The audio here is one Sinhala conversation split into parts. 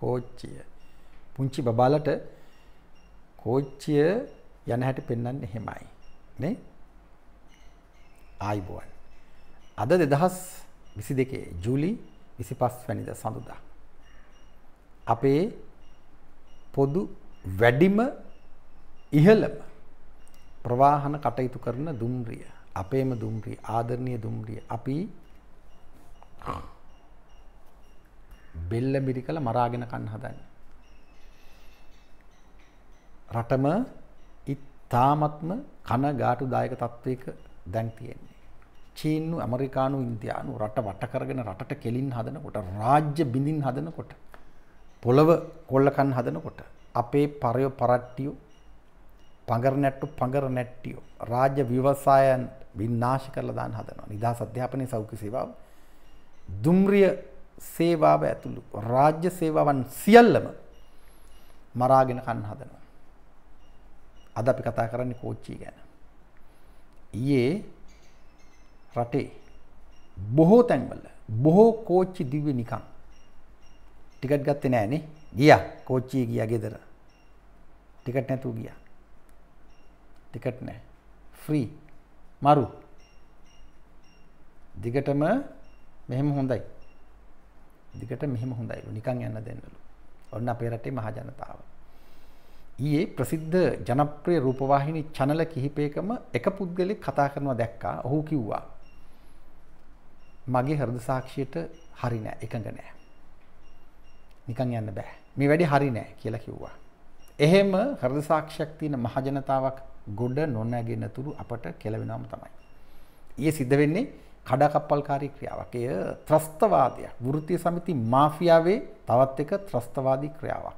කෝච්චිය. පුංචි බබාලට කෝච්චිය යන හැටි පෙන්වන්නේ එහෙමයි. නේ? ආයිබෝන්. අද 2022 ජූලි 25 වැනිදා සඳුදා. අපේ පොදු වැඩිම ඉහළම ප්‍රවාහන කටයුතු කරන දුම්රිය අපේම දුම්රිය ආදරණීය දුම්රිය අපි බෙල්ල මිරි කළ මරාගෙන කන්න හදන්න. රටම ඉතාමත්ම කන ගාටු දායක තත්ත්වයක දැන් තියෙන්නේ. චීන්නු ඇමරිකානු ඉන්දයානු රට වටකරගෙන රට කෙලින් හදනකොට රාජ්‍ය බිඳින් හදනකොට. පොළව කොල්ලකන් හදනකොට. අපේ පරයෝ පරට්ටියෝ පඟර නැට්ටු පඟර නැට්ටියෝ රාජ්‍ය ව්‍යවසායන් විනාශ කරලා දාන්න හදනවා. නිදහස් අධ්‍යාපනයේ සෞඛ්‍ය සේවාව දුම්රිය සේවාව ඇතුළු රාජ්‍ය සේවාවන් සියල්ලම මරාගෙන කන්න හදනවා. අද අපි කතා කරන්නේ කෝච්චි ගැන. ඊයේ රටේ බොහෝ තැන්වල බොහෝ කෝච්චි දිව්‍ය නිකන්. ටිකට් ගත්තේ නෑනේ. ගියා. කෝච්චිය ගියා ගෙදර. ටිකට් නැතුව ගියා. ටිකට් නෑ. ෆ්‍රී. මරු. දිගටම මෙහෙම හොඳයි. දිගට මෙහෙම හොඳයිලු නිකන් යන්න දෙන්නලු. ඔන්න අපේ රටේ මහ ජනතාව. ඊයේ ප්‍රසිද්ධ ජනප්‍රිය රූපවාහිනී channel කිහිපයකම එක පුද්ගලෙක් කතා කරනවා දැක්කා. ඔහු කිව්වා මගේ හෘද සාක්ෂියට හරි නෑ එකඟ නෑ. නිකන් යන්න බෑ. මේ වැඩි හරි නෑ කියලා කිව්වා. එහෙම හෘද සාක්ෂියක් තියෙන මහ ජනතාවක් ගොඩ නොනැගෙනතුරු අපට කෙලවෙනවම තමයි. ඊයේ සිද්ධ වෙන්නේ කඩකප්පල්කාරී ක්‍රියාවක්. එය ත්‍රස්තවාදයක්. වෘත්තීය සමිති මාෆියාවේ තවත් එක ත්‍රස්තවාදී ක්‍රියාවක්.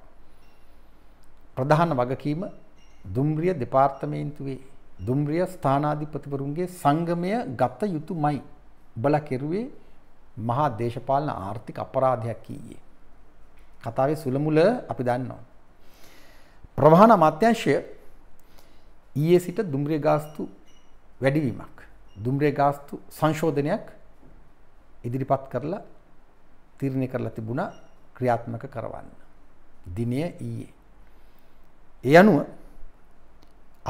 ප්‍රධාන වගකීම දුම්රිය දෙපාර්තමේන්තුවේ දුම්රිය ස්ථානාධිපතිවරුන්ගේ සංගමය ගත යුතුයමයි. ඔබලා කෙරුවේ මහා දේශපාලන ආර්ථික අපරාධයක් කීයේ. කතාවේ සුලමුල අපි දන්නවා. ප්‍රධාන අමාත්‍යාංශය ඊයේ සිට දුම්රිය ගාස්තු වැඩිවීමක් දුම්රිය ගාස්තු සංශෝධනයක් ඉදිරිපත් කරලා තීරණය කරලා තිබුණා ක්‍රියාත්මක කරවන්න. දිනය ඊයේ. ඒ අනුව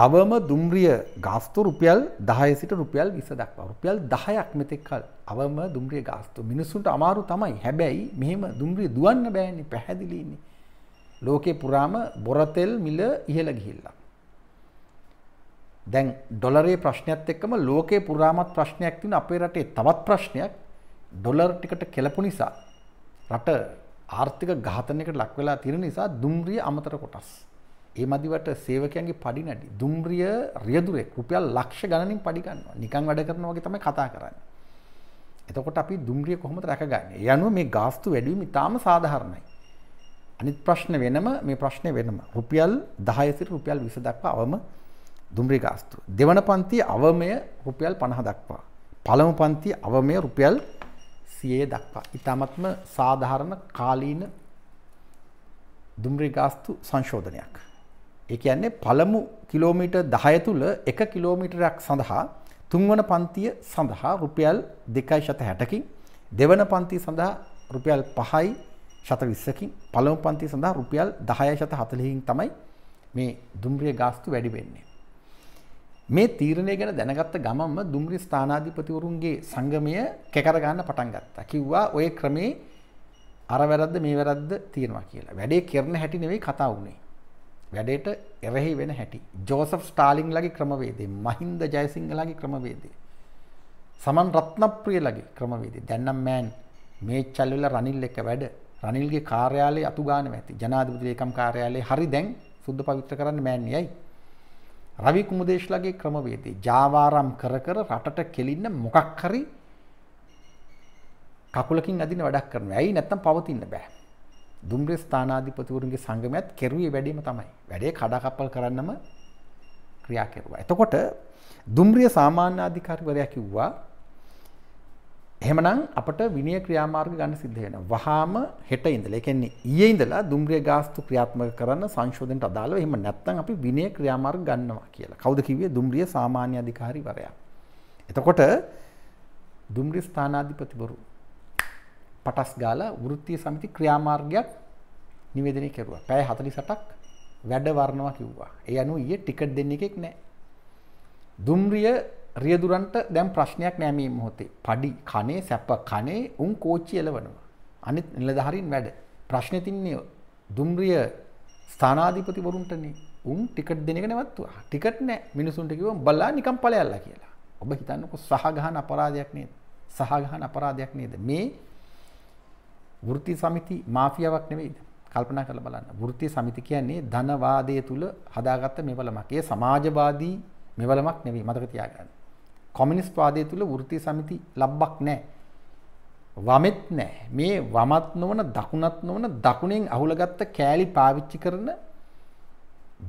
අවම දුම්රිය ගාස්තු රුපියල් 10 සිට රුපියල් 20 දක්වා රුපියල් 10ක් මෙතෙක් කල අවම දුම්රිය ගාස්තු මිනිසුන්ට අමාරු තමයි හැබැයි මෙහෙම දුම්රිය දුවන්න බෑනේ පැහැදිලි ඉන්නේ ලෝකේ පුරාම බොරතෙල් මිල ඉහළ ගිහිල්ලා දැන් ඩොලරේ ප්‍රශ්නයත් එක්කම ලෝකේ පුරාමත් ප්‍රශ්නයක් තියෙන අපේ රටේ තවත් ප්‍රශ්නයක් ඩොලර් ටිකට කෙලපු නිසා රට ආර්ථික ඝාතනයකට ලක් වෙලා තියෙන නිසා දුම්රිය අමතර කොටස්. ඒ මදිවට සේවකයන්ගේ පඩි නැටි. දුම්රිය රියදුරෙක් රුපියල් ලක්ෂ ගණනින් පඩි ගන්නවා. නිකන් වැඩ කරනවා වගේ තමයි කතා කරන්නේ. එතකොට අපි දුම්රිය කොහොමද රැකගන්නේ? ඒ අනුව මේ ගාස්තු වැඩි වීම ඉතාම සාධාරණයි. අනිත් ප්‍රශ්න වෙනම මේ ප්‍රශ්නේ වෙනම. රුපියල් 10 සිට රුපියල් 20 දක්වා අවම දුම්රි ගාස්තු. දෙවන පන්ති අවමය රුපියල් පණහ දක්වා. පළමු පන්ති අවමය රුපියල් සියයේ දක්වා. ඉතාමත්ම සාධාරණ කාලීන දුම්රි ගාස්තු සංශෝධනයක්. ඒ කියන්නේ පළමු කිලෝමීට දහය තුළ එක කිලෝමීටරයක් සඳහා තුන්වන පන්තිය සඳහා රුපියල් දෙකයි ශත හැටකින් දෙවන පන්ති සඳහා රුපියල් පහයි ශත විස්සකින් පළමු පන්ති සඳහා රුපියල් දහය ශත හතලිහින් තමයි මේ දුම්රිය ගාස්තු වැඩි වෙන්නේ. මේ තීරණය ගැන දැනගත්ත ගමම දුම්රි ස්ථානාධිපතිවරුන්ගේ සංගමය කැකරගන්න පටන් ගත්තා. කිව්වා ඔය ක්‍රමේ අර වැරද්ද මේ වැරද්ද තියෙනවා කියලා. වැඩේ කරන හැටි නෙවෙයි කතා වුනේ. වැඩේට එරෙහි වෙන හැටි. ජෝසප් ස්ටාලින්ලගේ ක්‍රමවේදය, මහින්ද ජයසිංහලගේ ක්‍රමවේදය. සමන් රත්නප්‍රියලගේ ක්‍රමවේදය. දැන් නම් මෑන් මේ චල්විල රනිල් එක වැඩ. රනිල්ගේ කාර්යාලයේ අතුගාන ඇති. ජනාධිපති ලේකම් කාර්යාලයේ හරි දැන් සුද්ධ පවිත්‍ර කරන්න මෑන් යයි. රවි කුමුදේශලගේ ක්‍රමවේදී ජාවාරම් කර කර රටට කෙලින්න මොකක් හරි කකුලකින් අදින වැඩක් කරනවා. ඇයි නැත්තම් පවතින්න බෑ. දුම්රිය ස්ථානාධිපතිවරුන්ගේ සංගමයත් කෙරුවේ වැඩිම තමයි. වැඩේ කඩකප්පල් කරන්නම ක්‍රියා කෙරුවා. එතකොට දුම්රිය සාමාන්‍ය අධිකාරිවරයා කිව්වා හෙමනම් අපට විනිය ක්‍රියාමාර්ග ගන්න සිද්ධ වෙන වහාම හෙට ඉඳල එකන්නේ ඒ ඉඳලා දුම්රිය ගාස්තු ක්‍රියාත්ම කරන්න සංශෝධනට අදාළව එහෙම නැත්තම් අපි විනය ක්‍රියාමාර්ග ගන්නවා කියලා කවුද කිව්වේ දුම්රිය සාමාන්‍ය අධිකාරිවරයා එතකොට දුම්රිය ස්ථානාධිපතිවරු පටස් ගාලා වෘත්තීය සමිති ක්‍රියාමාර්ගයක් නිවේදනය කෙරුවා පැය 48ක් වැඩ වර්ණවා කිව්වා ඒ අනුව ඊයේ ටිකට් දෙන්න එකෙක් නැහැ දුම්රිය රියදුරන්ට දැම් ප්‍රශ්නයක් නෑමීම මොහොතේ පඩි කනේ සැප කනේ උන් කෝච්චි එලවනවා. අනිත් නිලධහරින් වැඩ. ප්‍රශ්නතින්නේ දුම්රිය ස්ථානාධිපතිවරුන්ටනේ උන් ටිකට් දෙනක නැවත්තුවා ටිකට් නෑ මිනිසුන්ටකිව බල්ලා නිකම් පලයල්ල කියලා. ඔබ හිතන්නක සහගහන අපරාධයක් නේද. සහගහන අපරාධයක් නේද. මේ වෘති සමිති මාෆියාවක් නෙවෙයිද. කල්පනා කළ බලන්න වෘතිය සමිති කියන්නේ ධනවාදය තුළ හදාගත්ත මෙවලමක් ඒ සමාජවාදී මෙවලමක් නෙවෙයි මතක තියාගන්න. කොමියුනිස්ට්වාදය තුළ වෘත්ති සමිති ලබ්බක් නැහැ. වමෙත් නැහැ. මේ වමත් නොවන දකුණත් නොවන දකුණෙන් අහුලගත්ත කෑලි පාවිච්චි කරන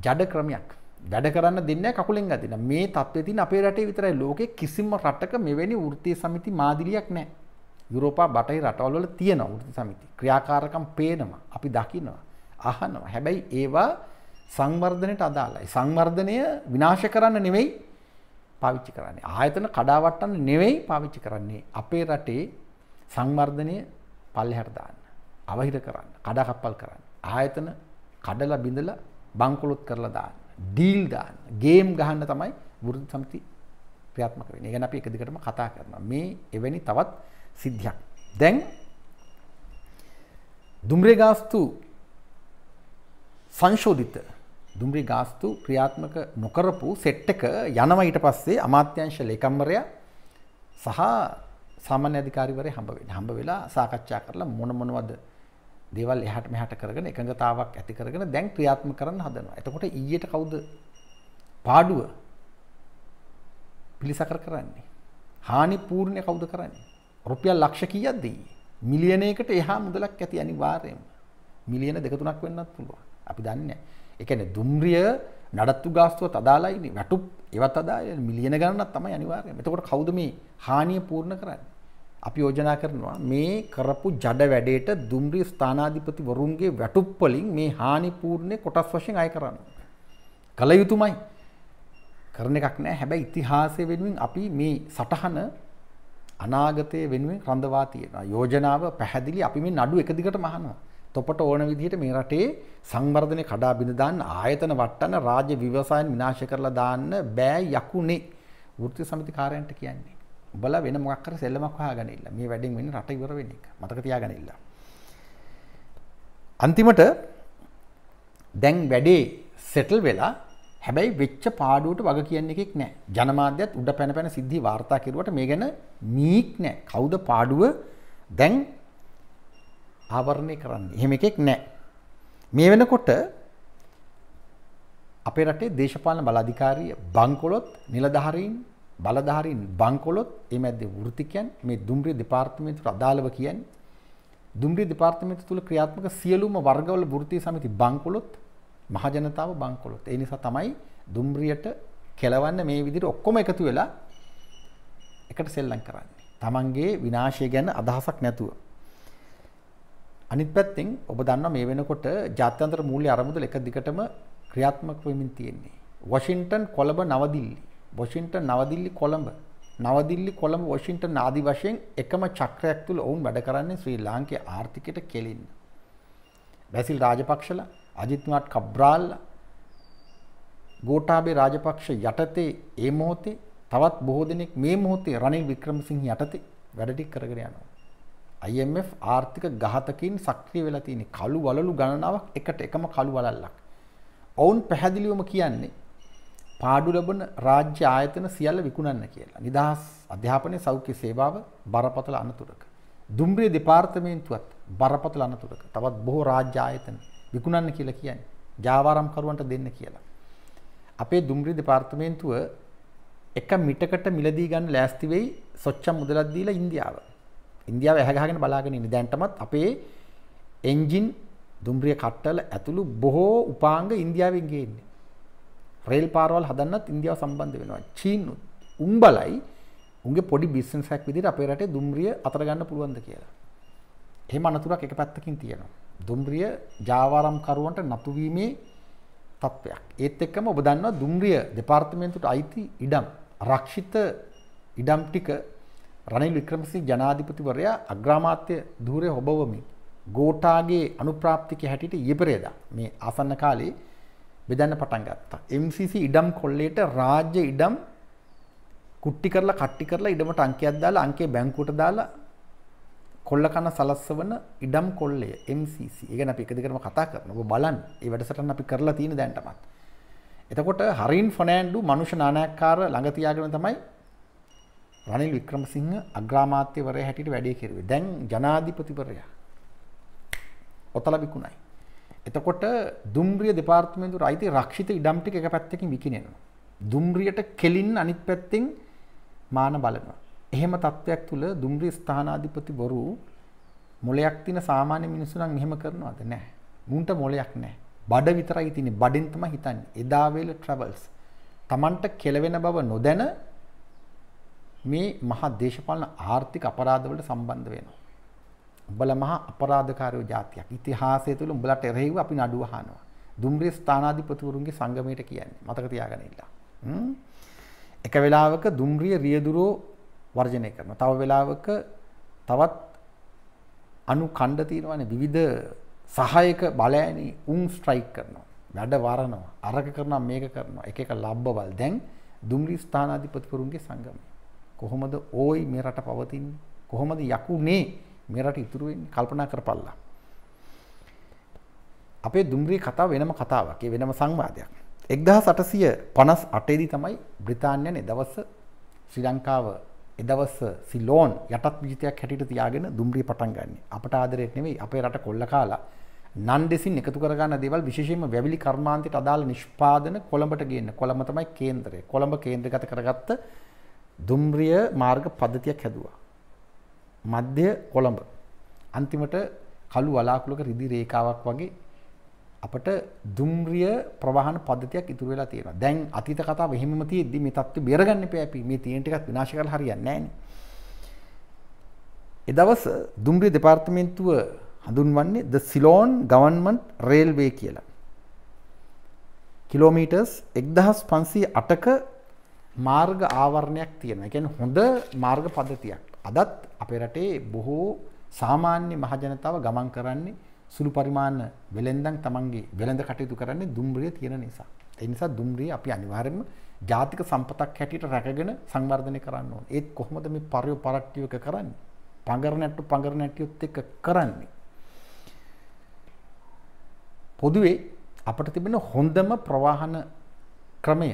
ජඩ ක්‍රමයක්. වැඩ කරන්න දෙන්නේ කකුලෙන් අදින. මේ தත්ත්වෙ තියෙන අපේ රටේ විතරයි ලෝකේ කිසිම රටක මෙවැනි වෘත්ති සමිති මාදිලියක් නැහැ. යුරෝපා බටහි රටවල් වල තියෙනවා වෘත්ති සමිති. ක්‍රියාකාරකම් පේනවා. අපි දකිනවා. අහනවා. හැබැයි ඒවා සංවර්ධනයට අදාළයි. සංවර්ධනය විනාශ කරන්න නෙවෙයි පාවිච්චි කරන්නේ. ආයතන කඩාවට්ටන්න නෙවෙයි පාවිච්චි කරන්නේ. අපේ රටේ සංවර්ධනය පල්ලෙහාට දාන්න. අවහිර කරන්න. කඩකප්පල් කරන්න. ආයතන කඩලා බිඳලා බංකොලොත් කරලා දාන්න. ඩීල් දාන්න. ගේම් ගහන්න තමයි වෘද්ධ සමිති ක්‍රියාත්මක වෙන්නේ. ඒ ගැන අපි එක දිගටම කතා කරනවා. මේ එවැනි තවත් සිද්ධියක්. දැන් දුම්රේ ගාස්තු සංශෝධිත දුම්රි ගාස්තු ක්‍රියාත්මක නොකරපු සෙට් එක යනවා ඊට පස්සේ අමාත්‍යංශ ලේකම්වරයා සහ සාමාන්‍ය අධිකාරිවරයා හම්බ වෙනවා. හම්බ වෙලා සාකච්ඡා කරලා මොන මොනවද දේවල් එහාට මෙහාට කරගෙන එකඟතාවක් ඇති කරගෙන දැන් ක්‍රියාත්මක කරන්න හදනවා. එතකොට ඊයට කවුද පාඩුව පිළිසකර කරන්නේ? හානි පූර්ණය කවුද කරන්නේ? රුපියල් ලක්ෂ කීයක්ද ඊයේ? මිලියනයකට එහා මුදලක් ඇති අනිවාර්යයෙන්ම. මිලියන දෙක තුනක් වෙන්නත් පුළුවන්. අපි දන්නේ නැහැ. එකන දුම්රිය නඩත්තු ගාස්තුව අදාලායින වැටුප් ඒවත් අදා මිලියන ගන්න තමයි අනිවාර්ය මෙතකොට කෞද මේ හානිය පූර්ණ කරන්න අපි යෝජනා කරනවා මේ කරපු ජඩ වැඩේට දුම්රිය ස්ථානාධිපති වරුන්ගේ වැටුප්පලින් මේ හානිපූර්ණය කොටස් වශයෙන් අය කරන්න. කළ යුතුමයි කරන එකක් නෑ හැබැයි ඉතිහාසය වෙනුවෙන් අපි මේ සටහන අනාගතය වෙනුවෙන් රඳවා තියෙනවා යෝජනාව පැහැදිලි අපි මේ නඩු එකදිකට මහනවා තොපට ඕන විදිහට මේ රටේ සංවර්ධනය කඩා බිඳ දාන්න ආයතන වට්ටන රාජ්‍ය ව්‍යවසායන් විනාශ කරලා දාන්න බෑ යකුනේ වෘත්ති සමිති කාර්යයන්ට කියන්නේ. උඹලා වෙන මොකක් කර සෙල්ලමක් හොයාගෙන ඉන්න. මේ වැඩෙන් වෙන්නේ රට ඉවර වෙන එක. මතක තියාගෙන ඉන්න. අන්තිමට දැන් වැඩේ සෙටල් වෙලා හැබැයි වෙච්ච පාඩුවට වග කියන්න එකෙක් නෑ ජනමාධ්‍යත් උඩ පැන පැන සිද්ධි වාර්තා කිරුවට මේ ගැන මීක් නෑ කවුද පාඩුව දැන් ආවරණය කරන්නේ. එහෙම එකෙක් නැහැ. මේ වෙනකොට අපේ රටේ දේශපාලන බලාධිකාරිය බංකොලොත් නිලධාරීන් බලධාරීන් බංකොලොත් ඒ මැද්දේ වෘත්තිකයන් මේ දුම්රිය දෙපාර්තමේන්තුවට අදාළව කියන්නේ දුම්රිය දෙපාර්තමේන්තුව තුල ක්‍රියාත්මක සියලුම වර්ගවල වෘත්ති සමිති බංකොලොත් මහජනතාව බංකොලොත් ඒ නිසා තමයි දුම්රියට කෙලවන්න මේ විදිහට ඔක්කොම එකතු වෙලා එකට සෙල්ලම් කරන්නේ. Tamange විනාශය ගැන අදහසක් නැතුව. අනිත් පැත්තෙන් ඔබ දන්නවා මේ වෙනකොට ජාත්‍යන්තර මූල්‍ය අරමුදල් එක දිගටම ක්‍රියාත්මක වෙමින් තියෙන්නේ. වොෂින්ටන් කොළඹ නවදිල්ලි. වොෂින්ටන් නවදිල්ලි කොළඹ. නවදිල්ලි කොළඹ වොෂින්ටන් ආදි වශයෙන් එකම චක්‍රයක් තුල ඔවුන් වැඩ කරන්නේ ශ්‍රී ලාංකේ ආර්ථිකයට කෙලින්න. බැසිල් රාජපක්ෂලා, අජිත් කුමාර් කබ්‍රාල්ලා, ගෝඨාභය රාජපක්ෂ යටතේ ඒ මොහොතේ තවත් බොහෝ දෙනෙක් මේ මොහොතේ රනිල් වික්‍රමසිංහ යටතේ වැඩ ටික කරගෙන යනවා. IMF ආර්ථික ඝාතකයින් සක්‍රිය වෙලා තියෙන කළු වලලු ගණනාවක් එකට එකම කළු වලල්ලක්. ඔවුන් පැහැදිලිවම කියන්නේ පාඩු ලබන රාජ්‍ය ආයතන සියල්ල විකුණන්න කියලා. නිදහස් අධ්‍යාපනය සෞඛ්‍ය සේවාව බරපතල අනතුරක. දුම්රිය දෙපාර්තමේන්තුවත් බරපතල අනතුරක. තවත් බොහෝ රාජ්‍ය ආයතන විකුණන්න කියලා කියන්නේ. ජාවාරම්කරුවන්ට දෙන්න කියලා. අපේ දුම්රිය දෙපාර්තමේන්තුව එක මිටකට මිලදී ගන්න ලෑස්ති වෙයි සොච්චම් මුදලක් දීලා ඉන්දියාවට. ඉන්දියාව ඇහැගහගෙන බලාගෙන ඉන්නේ. දැන්ටමත් අපේ එන්ජින් දුම්රිය කට්ටල ඇතුළු බොහෝ උපාංග ඉන්දියාවෙන් ගේන්නේ. රේල් පාරවල් හදන්නත් ඉන්දියාව සම්බන්ධ වෙනවා. චීන් උඹලයි උන්ගේ පොඩි බිස්නස් එකක් විදිහට අපේ රටේ දුම්රිය අතර ගන්න පුළුවන්ද කියලා. එහෙම අනතුරක් එක පැත්තකින් තියෙනවා. දුම්රිය ජාවාරම් කරුවන්ට නතු වීමේ තත්ත්වයක්. ඒත් එක්කම ඔබ දන්නවා දුම්රිය දෙපාර්තමේන්තුවට අයිති ඉඩම්, ආරක්ෂිත ඉඩම් ටික රනිල් වික්‍රමසිංහ ජනාධිපතිවරයා අග්‍රාමාත්‍ය ධූරය හොබවමින් ගෝටාගේ අනුප්‍රාප්තික හැටියට ඊපෙරේදා මේ ආසන්න කාලේ බෙදන්න පටන් ගත්තා. MCC ඉඩම් කොල්ලේට රාජ්‍ය ඉඩම් කුට්ටි කරලා කට්ටි කරලා ඉඩමට අංකයක් දාලා අංකේ බැංකුවට දාලා කොල්ල කන සලස්සවන ඉඩම් කොල්ලය MCC. ඒක අපි එක දිගටම කතා කරනවා. ඔබ බලන්න. මේ වැඩසටහන අපි කරලා තියෙන දැන්ටමත්. එතකොට හරින් ෆොනෑන්ඩු මනුෂ්‍ය නානයක්කාර ළඟ තියාගෙන තමයි රනිල් වික්‍රමසිංහ අග්‍රාමාත්‍යවරයා හැටියට වැඩේ කෙරුවේ. දැන් ජනාධිපතිවරයා. ඔතල විකුණයි. එතකොට දුම්රිය දෙපාර්තමේන්තුවට අයිති රක්ෂිත ඉඩම් ටික එක පැත්තකින් විකිණෙනවා. දුම්රියට කෙලින් අනිත් පැත්තෙන් මාන බලනවා. එහෙම තත්ත්වයක් තුල දුම්රිය ස්ථානාධිපති බොරු මොලයක් තියෙන සාමාන්‍ය මිනිස්සු නම් එහෙම කරනවද නැහැ. මුන්ට මොලයක් නැහැ. බඩ විතරයි තියෙන්නේ. බඩෙන් තමයි හිතන්නේ. එදා වේල ට්‍රැවල්ස්. Tamanට කෙලවෙන බව නොදැන මේ මහා දේශපාලන ආර්ථික අපරාධවලට සම්බන්ධ වෙනවා. උඹලා මහා අපරාධකාරයෝ జాතියක්. ඉතිහාසය තුළ උඹලට එරෙහිව අපි නඩුව අහනවා. දුම්රිය ස්ථානාධිපතිවරුන්ගේ සංගමයට කියන්නේ. මතක තියාගන්න ඉන්න. එක වෙලාවක දුම්රිය රියදුරෝ වර්ජනය කරනවා. තව වෙලාවක තවත් අනු ඛණ්ඩ තියෙනවානේ විවිධ සහායක බලෑනි උන් ස්ට්‍රයික් කරනවා. වැඩ වරනවා. අරක කරනවා මේක කරනවා. එක එක ලබ්බවල්. දැන් දුම්රිය ස්ථානාධිපතිවරුන්ගේ සංගමය. කොහොමද ඕයි මේ රට පවතින්නේ? කොහොමද යකුනේ මේ රට ඉතුරු වෙන්නේ? කල්පනා කරපල්ලා. අපේ දුම්රිය කතාව වෙනම කතාවක්. ඒ වෙනම සංවාදයක්. 1858 දී තමයි බ්‍රිතාන්‍යයන් එදවස ශ්‍රී ලංකාව එදවස සිලෝන් යටත් විජිතයක් හැටියට තියාගෙන දුම්රිය පටන් ගන්න. අපට ආදරෙත් නෙවෙයි අපේ රට කොල්ල කාලා නන් දෙසින් එකතු කරගන්න දේවල් විශේෂයෙන්ම වැවිලි කර්මාන්තයට අදාළ නිෂ්පාදන කොළඹට ගේන්න. කොළඹ තමයි කේන්දරය. කොළඹ කේන්ද්‍රගත කරගත්ත දුම්රිය මාර්ග පද්ධතියක් හැදුවා. මධ්‍ය කොළඹ. අන්තිමට කළු වලාකුලක රිදි රේඛාවක් වගේ අපට දුම්රිය ප්‍රවාහන පද්ධතියක් ඉතුරු වෙලා තියෙනවා. දැන් අතීත කතාව එහෙමම තියෙද්දි මේ தත්ති බේරගන්න එපා අපි. මේ තියෙන ටිකක් විනාශ කරලා හරියන්නේ නැහැ එදවස දුම්රිය දෙපාර්තමේන්තුව හඳුන්වන්නේ ද සිලෝන් ගවර්න්මන්ට් රේල්වේ කියලා. කිලෝමීටර්ස් 1508ක මාර්ග ආවරණයක් තියෙනවා. ඒ කියන්නේ හොඳ මාර්ග පද්ධතියක්. අදත් අපේ රටේ බොහෝ සාමාන්‍ය මහජනතාව ගමන් කරන්නේ සුළු පරිමාණ වෙලෙන්දන් තමන්ගේ වෙළඳ කටයුතු කරන්නේ දුම්රිය තියෙන නිසා. ඒ නිසා දුම්රිය අපි අනිවාර්යයෙන්ම ජාතික සම්පතක් හැටියට රැකගෙන සංවර්ධනය කරන්න ඕනේ. ඒත් කොහොමද මේ පරිව පරක්ටියක කරන්නේ? පඟරණට්ටු පඟරණට්ටියොත් එක්ක කරන්නේ. පොදුවේ අපට තිබෙන හොඳම ප්‍රවාහන ක්‍රමය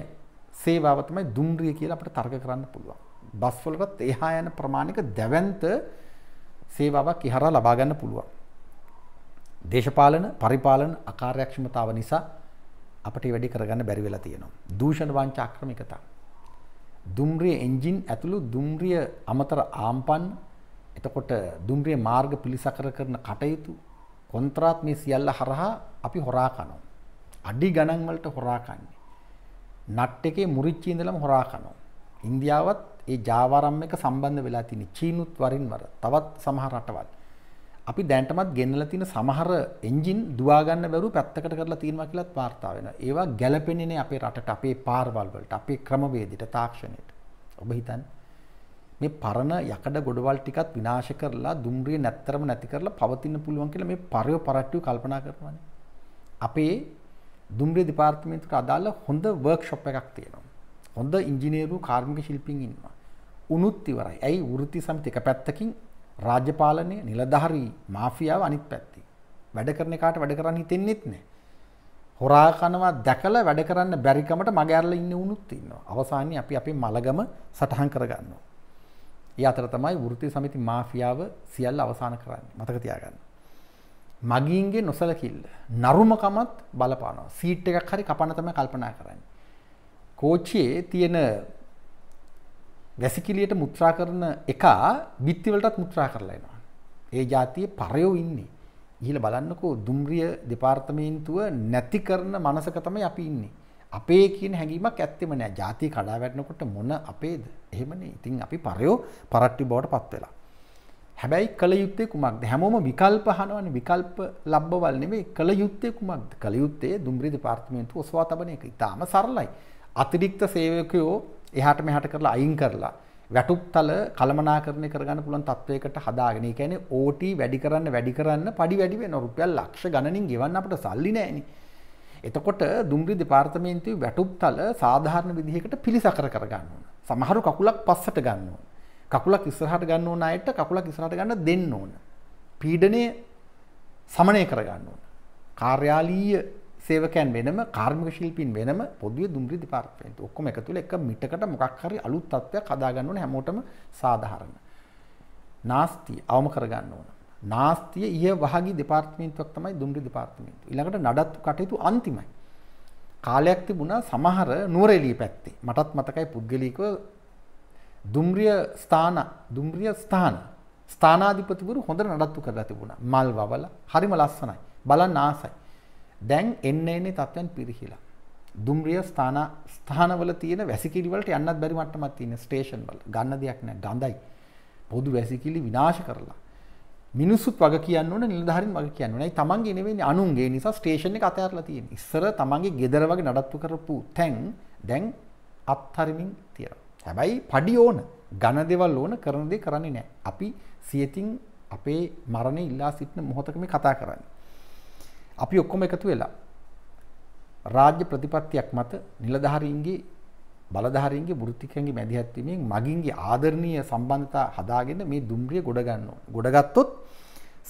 සේවාව තමයි දුම්රිය කියලා අපිට තර්ක කරන්න පුළුවන්. බස් වලටත් එහා යන ප්‍රමාණික දැවැන්ත සේවාවක් ඉහරා ලබා ගන්න පුළුවන්. දේශපාලන පරිපාලන අකාර්යක්ෂමතාව නිසා අපිට මේ වැඩි කරගන්න බැරි වෙලා තියෙනවා. දූෂණ වංචා අක්‍රමිකතා. දුම්රිය එන්ජින් ඇතුළු දුම්රිය අමතර ආම්පන් එතකොට දුම්රිය මාර්ග පිළිසකර කරන කටයුතු කොන්ත්‍රාත් මේ සියල්ල හරහා අපි හොරා කනවා. අඩි ගණන් වලට හොරා කන්නේ. නට් එකේ මුරිච්චි ඉඳලම හොරා කනවා. ඉන්දියාවත් ඒ ජාවාරම් එක සම්බන්ධ වෙලා තියෙන චීනුත් වරින් වර තවත් සමහර රටවල්. අපි දැන්ටමත් ගෙන්නලා තියෙන සමහර එන්ජින් දුවා ගන්න බැරුව පැත්තකට කරලා තියෙනවා කියලාත් වාර්තා වෙනවා. ඒවා ගැළපෙන්නේ නැහැ අපේ රටට, අපේ පාරවල් වලට, අපේ ක්‍රමවේදයට, තාක්ෂණයට. ඔබ හිතන්නේ මේ පරණ යකඩ ගොඩවල් ටිකත් විනාශ කරලා දුම්රිය නැත්තරම නැති කරලා පවතින්න පුළුවන් කියලා මේ පරය පරට්ටිය කල්පනා කරනවානේ. අපේ දුම්රිය දෙපාර්තමේන්තුවට අදාළ හොඳ වර්ක්ෂොප් එකක් තියෙනවා. හොඳ ඉංජිනේරු කාර්මික ශිල්පීන් ඉන්නවා. උනුත් ඉවරයි. ඇයි වෘත්ති සමිති එක පැත්තකින් රාජපාලනය, නිලධාරී, මාෆියාව අනිත් පැත්තේ. වැඩ කරන එකාට වැඩ කරන්න හිතෙන්නේත් නැහැ. හොරා කනවා දැකලා වැඩ කරන්න බැරිකමට මග ඇරලා ඉන්න උනුත් ඉන්නවා. අවසානයේ අපි අපේ මලගම සටහන් කරගන්නවා. ඒ අතර තමයි වෘත්ති සමිති මාෆියාව සියල්ල අවසන් කරන්නේ. මතක තියාගන්න. මගින්ගේ නොසලකිල්ල නරුමකමත් බලපානවා සීට් එකක් හරි කපන තම කල්පනා කරන්න. කෝච්චයේ තියෙන වැසිකිලියට මුත්‍රා කරන එක බිත්තිවලටත් මුත්‍රා කරලාෙනවා. ඒ ජාතිය පරයෝ ඉන්නේ. ඉහල බලන්නකෝ දුම්රිය දෙපාර්තමේන්තුව නැති කරන මනසක තමයි අපි ඉන්නේ. අපේ කියන හැඟීමක් ඇත්තෙම නෑ ජාතිය කඩා වැටනකොට මොන අපේද එහෙමනේ ඉතින් අපි පරයෝ පරට්ටි බවට පත් වෙලා. හැබැයි කළ යුත්තේ කුමක්ද හැමෝම විකල්ප හනවන විකල්ප ලබ්බවල් නෙවෙයි කළ යුත්තේ කුමක්ද කළ යුත්තේ දුම්රිය දෙපාර්තමේන්තුව ඔසවා තබන එක. ඊටාම සරලයි. අතිරික්ත සේවකයෝ එහාට මෙහාට කරලා අයින් කරලා වැටුප්තල කළමනාකරණය කරගන්න පුළුවන් තත්වයකට හදාගෙන. ඒ කියන්නේ OT වැඩි කරන්න වැඩි කරන්න padi වැඩි වෙනවා. රුපියල් ලක්ෂ ගණනින් ගෙවන්න අපිට සල්ලි නැහෙනේ. එතකොට දුම්රිය දෙපාර්තමේන්තුවේ වැටුප්තල සාධාරණ විදිහකට පිළිසකර කරගන්න ඕන. සමහරු කකුලක් පස්සට ගන්න ඕන. කකුලක් ඉස්සරහට ගන්න ඕන අයට කකුලක් ඉස්සරහට ගන්න දෙන්න ඕන. පීඩනය සමනය කරගන්න ඕන. කාර්යාලීය සේවකයන් වෙනම කාර්මික ශිල්පීන් වෙනම පොදුවේ දුම්රිය දෙපාර්තමේන්තුව ඔක්කොම එකතු වෙලා එක මිටකට මොකක් හරි අලුත් තත්ත්වයක් හදා ගන්න ඕන හැමෝටම සාධාරණ. නාස්තිය අවම කරගන්න ඕන. නාස්තිය ඊය වහගී දෙපාර්තමේන්තුවක් තමයි දුම්රිය දෙපාර්තමේන්තුව. ඊළඟට නඩත්තු කටයුතු අන්තිමයි. කාලයක් තිබුණා සමහර නුවරඑළිය පැත්තේ. මටත් මතකයි පුද්ගලිකව දුම්රිය ස්ථාන දුම්රිය ස්ථාන ස්ථානාධිපතිවරු හොඳ නඩත්තු කරලා තිබුණා. මල් වවල හරිම ලස්සනයි. බලන්න ආසයි. දැන් එන්න එන්නේ තත්ත්වයන් පිරිහිලා. දුම්රිය ස්ථාන ස්ථානවල තියෙන වැසිකිලි වලට යන්නත් බැරි මට්ටමක් තියෙන ස්ටේෂන් වල. ගන්න දෙයක් නැහැ. ගඳයි. පොදු වැසිකිලි විනාශ කරලා. මිනිස්සුත් වග කියන්න ඕන නිලධාරීන් වග කියන්න ඕන. ඒ තමන්ගේ නෙවෙයි අනුන්ගේ නිසා ස්ටේෂන් එක අතහැරලා තියෙන. ඉස්සර තමන්ගේ ගෙදර වගේ නඩත්තු කරපු තැන් දැන් අත්හරින්මින් තියෙනවා. හැබැයි පඩි ඕන ගණ දෙවල් ඕන කරන දේ කරන්නේ නෑ. අපි සියතින් අපේ මරණය ඉල්ලා සිටින මොහොතක මේ කතා කරන්නේ. අපි ඔක්කොම එකතු වෙලා රාජ්‍ය ප්‍රතිපත්තියක් මත නිලධාරීන්ගේ බලධාරීන්ගේ වෘත්තිකයන්ගේ මැදිහත්වීමෙන් මගින්ගේ ආදරණීය සම්බන්ධතා හදාගෙන මේ දුම්රිය ගොඩ ගන්න ඕන. ගොඩගත්තොත්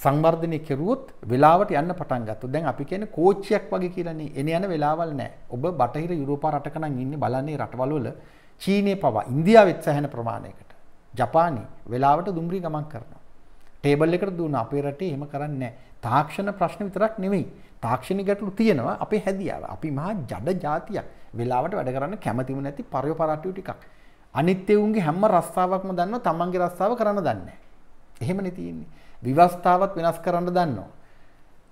සංවර්ධනය කෙරුවොත් වෙලාවට යන්න පටන් ගත්තොත් දැන් අපි කියන්නේ කෝච්චියක් වගේ කියලානේ එන යන වෙලාවල් නැහැ. ඔබ බටහිර යුරෝපා රටක නම් ඉන්නේ බලන්නේ රටවල් වල චීනය පවා ඉන්දියාවෙත් සැහැන ප්‍රමාණයකට ජපානය වෙලාවට දුම්රී ගමන් කරනවා. ටේබල් එකට දුන්න අපේ රටේ එහෙම කරන්න තාක්ෂණ ප්‍රශ්න විතරක් නෙවෙයි තාක්ෂණ ගැටලු තියෙනවා අපේ හැදියාව අපි මහා ජඩ ජාතියක් වෙලාවට වැඩ කරන්න කැමතිම නැති පරයපරට්ටිය ටිකක් අනිත්‍යවුන්ගේ හැම රස්ථාවක්ම දන්න තමන්ගේ රස්ථාව කරන්න දන්න. එහෙම නැතින්නේ විවස්ථාවත් වෙනස් කරන්න දන්නවා.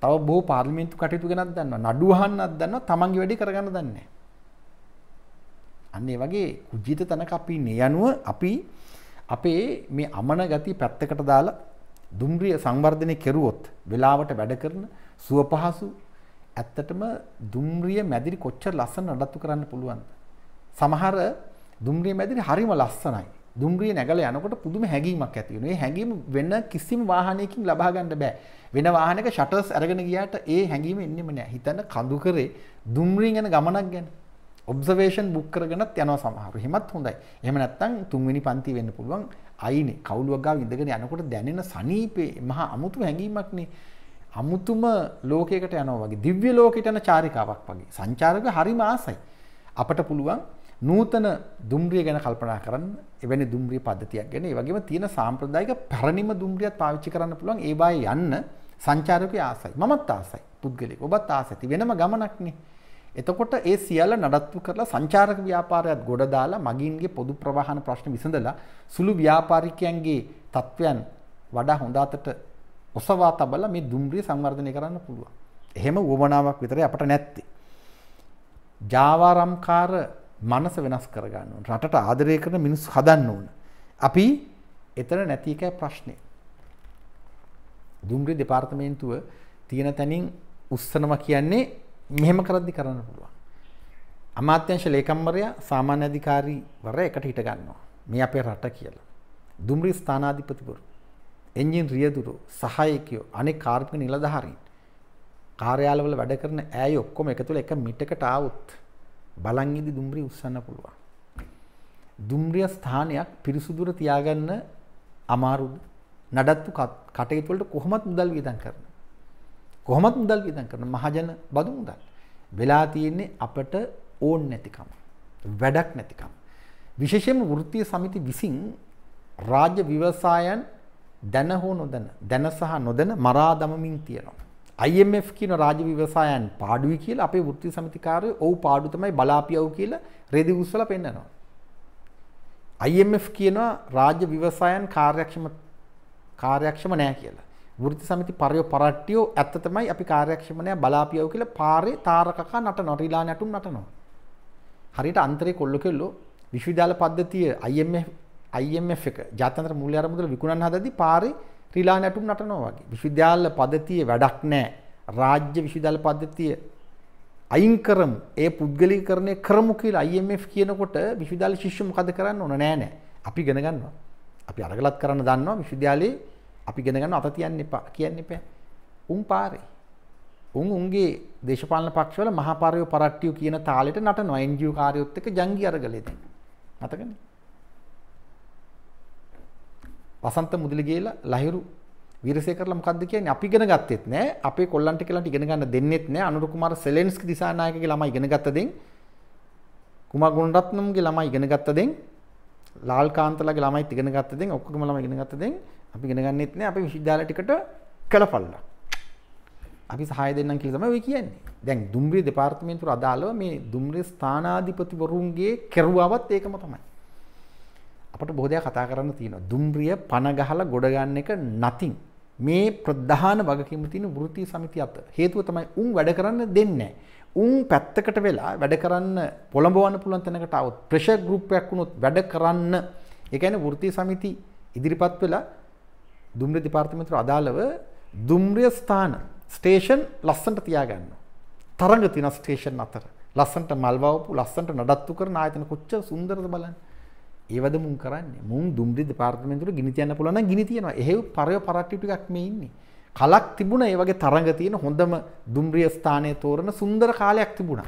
තව බෝ පාර්ලිමින්තු කටයුතු ගෙනත් දන්න නඩුවහන්නත් දන්න තමන්ගේ වැඩි කරගන්න දන්නේ. අන්න ඒ වගේ කුජිත තැනක අපි ඉන්නේ යනුව අපි අපේ මේ අමන ගති පැත්තකට දාලා දුම්රිය සංවර්ධනය කෙරුවොත් වෙලාවට වැඩ කරන සුව පහසු ඇත්තටම දුම්රිය මැදිරි කොච්චර ලස්සන නඩත්තු කරන්න පුළුවන්ද සමහර දුම්රිය මැදිරි හරිම ලස්සනයි දුම්රිය නැගලා යනකොට පුදුම හැඟීමක් ඇති වෙනවා ඒ හැඟීම වෙන කිසිම වාහනයකින් ලබා ගන්න බෑ වෙන වාහනයක ෂටර්ස් අරගෙන ගියාට ඒ හැඟීම එන්නෙම නෑ හිතන්න කඳු කරේ දුම්රියෙන් යන ගමනක් ගැන ඔබ්සවේෂන් බුක් කරගෙනත් යනවා සමහරු හිමත් හොඳයි එහම නැත්තං තුන්වෙනි පන්ති වෙන්න පුළුවන් අයින කවුලුවගාව ඉඳගෙන යනකොට දැනෙන සනීපේ මහා අමුතු හැඟීමක්නේ අමුතුම ලෝකයකට යනවා වගේ දිව්‍ය ලෝකෙට යන චාරිකාවක් වගේ සංචාරක හරිම ආසයි අපට පුළුවන් නූතන දුම්රිය ගැන කල්පනා කරන්න එවැනි දුම්රිය පද්ධතියක් ගැන ඒ වගේම තියෙන සාම්ප්‍රදායික පැරණිම දුම්රියත් පාවිච්චි කරන්න පුළුවන් ඒ බායේ යන්න සංචාරකයේ ආසයි මමත් ආසයි පුද්ගලික ඔබත් ආසයි වෙනම ගමනක්නේ එතකොට ඒ සියල්ල නඩත්තු කරලා සංචාරක ව්‍යාපාරයත් ගොඩ දාලා මගින්ගේ පොදු ප්‍රවාහන ප්‍රශ්න විසඳලා සුළු ව්‍යාපාරිකයන්ගේ තත්ත්වයන් වඩා හොඳ අතට ඔසවා තබලා මේ දුම්රිය සංවර්ධනය කරන්න පුළුවන්. එහෙම වුවමනාවක් විතරයි අපට නැත්තේ. ජාවාරම්කාර මනස වෙනස් කරගන්න ඕන. රටට ආදරය කරන මිනිස්සු හදන්න ඕන. අපි එතන නැති එකයි ප්‍රශ්නේ. දුම්රිය දෙපාර්තමේන්තුව තියෙන තැනින් උස්සනවා කියන්නේ මෙහෙම කරද්දි කරන්න පුළුවන්. අමාත්‍යංශ ලේකම්වරයා සාමාන්‍ය අධිකාරීවරයා එකට හිට ගන්නවා. මේ අපේ රට කියලා. දුම්රිය ස්ථානාධිපතිවරු, එන්ජින් රියදුරු, සහායකයෝ, අනෙක් කාර්මික නිලධාරීන්, කාර්යාලවල වැඩ කරන ඈය ඔක්කොම එකතුල එක මිටකට ආවොත් බලන් ඉදි දුම්රිය උස්සන්න පුළුවන්. දුම්රිය ස්ථානයක් පිරිසුදුර තියාගන්න අමාරුද? නඩත්තු කටයුතු වලට කොහොමත් මුදල් වියදම් කරන. කොහොමත් මුදල් වියදම් කරන මහජන බදු මුදල්. වෙලා තියෙන්නේ අපට ඕන් නැතිකම. වැඩක් නැතිකම. විශේෂයෙන්ම වෘත්තීය සමිති විසින් රාජ්‍ය ව්‍යවසායන් දැන හෝ නොදැන දැන සහ නොදැන මරා දමමින් තියෙනවා. IMF කියන රාජ්‍ය ව්‍යවසායන් පාඩුයි කියලා අපේ වෘත්තීය සමිතිකාරයෝ ඔව් පාඩු තමයි බලාපියව් කියලා රෙදි උස්සලා පෙන්නනවා. IMF කියනවා රාජ්‍ය ව්‍යවසායන් කාර්යක්ෂම කාර්යක්ෂම නෑ කියලා. වෘති සමිති පරයෝ පරට්ටියෝ ඇත්ත තමයි අපි කාර්යක්ෂමණය බලාපියව කියලා පාරේ තාරකකා නටනවා රිලා නැටුම් නටනවා. හරියට අන්තරේ කොල්ල කෙල්ලෝ විශ්වවිද්‍යාල පද්ධතිය IMF IMF එක ජාත්‍යන්තර මූල්‍ය අරමුදල විකුණන්න හදද්දී පාරේ රිලා නැටුම් නටනවා වගේ. විශ්වවිද්‍යාල පද්ධතිය වැඩක් නැහැ. රාජ්‍ය විශ්වවිද්‍යාල පද්ධතිය අයින් කරමු. ඒ පුද්ගලීකරණය කරමු කියලා IMF කියනකොට විශ්වවිද්‍යාල ශිෂ්‍ය මොකද කරන්න ඕන නෑ නෑ. අපි ඉගෙන ගන්නවා. අපි අරගලත් කරන්න දන්නවා විශ්වවිද්‍යාලේ අපි ඉගෙන ගන්න අත තියන්න එපා කියන්න එපා. උන් පාරේ. උන් උන්ගේ දේශපාලන පක්ෂවල මහපාරය පරට්ටිය කියන තාලෙට නටනවා NGO කාර්යොත් එක්ක ජංගි අරගලේ දැන්. මතකනේ. වසන්ත මුදලි ගේලා ලහිරු වීරසේකරලා මොකද්ද කියන්නේ? අපි ඉගෙන ගත්තෙත් නෑ. අපේ කොල්ලන්ට කියලාට ඉගෙන ගන්න දෙන්නෙත් නෑ. අනුර කුමාර සෙලෙන්ස්කි දිසානායකගේ ළමයි ඉගෙන ගත්ත දෙන්. කුමාර ගුණරත්නම්ගේ ළමයි ඉගෙන ගත්ත දෙන්. ලාල්කාන්තලාගේ ළමයිත් ඉගෙන ගත්ත දෙන්. ඔක්කොම ළමයි ඉගෙන ගත්ත දෙන්. අපි ඉගෙන ගන්නෙත් නෑ අපි විශ්වවිද්‍යාල ටිකට කළපල්ලා. අපි සහාය දෙන්නම් කියලා තමයි ඔය කියන්නේ. දැන් දුම්රිය දෙපාර්තමේන්තුවට අදාළව මේ දුම්රිය ස්ථානාධිපතිවරුන්ගේ කෙරුවාවත් ඒකම තමයි. අපට බොහෝ දෙයක් කතා කරන්න තියෙනවා. දුම්රිය පණ ගහලා ගොඩ ගන්න එක නැතිනම් මේ ප්‍රධාන වගකීම තියෙන වෘත්ති සමිතිය අත හේතුව තමයි උන් වැඩ කරන්න දෙන්නේ උන් පැත්තකට වෙලා වැඩ කරන්න පොළඹවන්න පුළුවන් තැනකට આવොත් ප්‍රෙෂර් ගෲප් එකක් වුණොත් වැඩ කරන්න ඒ කියන්නේ වෘත්ති සමිති ඉදිරිපත් වෙලා දුම්රිය දෙපාර්තමේන්තුව අදාළව දුම්රිය ස්ථාන ස්ටේෂන් ලස්සනට තියාගන්න. තරඟ තියෙන ස්ටේෂන් අතර ලස්සනට මල් වවපු ලස්සනට නඩත්තු කරන ආයතන කොච්චර සුන්දරද බලන්න. ඒවද මුන් කරන්නේ. මුන් දුම්රිය දෙපාර්තමේන්තුවට ගිනි තියන්න පුළුවන් නම් ගිනි තියනවා. එහෙව් පරය පරට්ටු ටිකක් මේ ඉන්නේ. කලක් තිබුණා ඒ වගේ තරඟ තියෙන හොඳම දුම්රිය ස්ථානයේ තෝරන සුන්දර කාලයක් තිබුණා.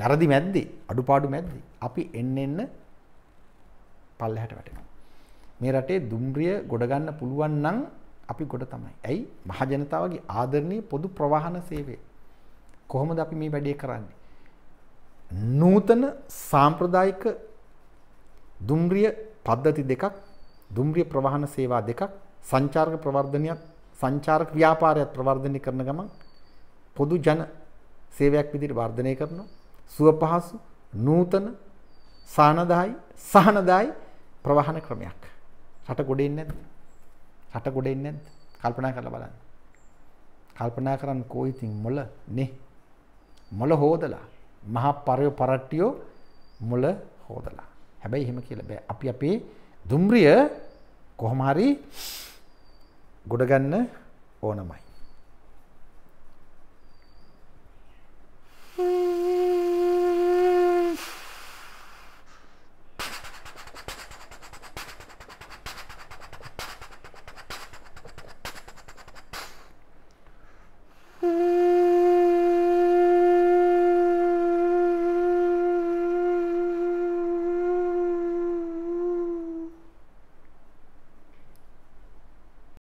වැරදි මැද්දේ අඩුපාඩු මැද්දේ අපි එන්න එන්න පල්ලෙහාට වැටෙනවා. මේ රටේ දුම්රිය ගොඩගන්න පුළුවන් නම් අපි ගොඩ තමයි. ඇයි? මහ ජනතාවගේ ආදරණීය පොදු ප්‍රවාහන සේවය. කොහොමද අපි මේ වැඩේ කරන්නේ? නූතන සාම්ප්‍රදායික දුම්රිය පද්ධති දෙකක්, දුම්රිය ප්‍රවාහන සේවා දෙකක්, සංචාරක ප්‍රවර්ධනයක්, සංචාරක ව්‍යාපාරයක් ප්‍රවර්ධනය කරන ගමන් පොදු ජන සේවයක් විදිහට වර්ධනය කරනවා. සුවපහසු, නූතන, සානදායි, සහනදායි ප්‍රවාහන ක්‍රමයක්. රට ගොඩ එන්නේ නැද්ද? රට ගොඩ එන්නේ නැද්ද? කල්පනා කරලා බලන්න. කල්පනා කරන් කෝ ඉතින් මොළ නේ. මොළ හොදලා මහා පරය පරට්ටියෝ මොළ හොදලා. හැබැයි එහෙම කියලා බෑ. අපි අපේ දුම්රිය කොහොම හරි ගොඩ ගන්න ඕනමයි.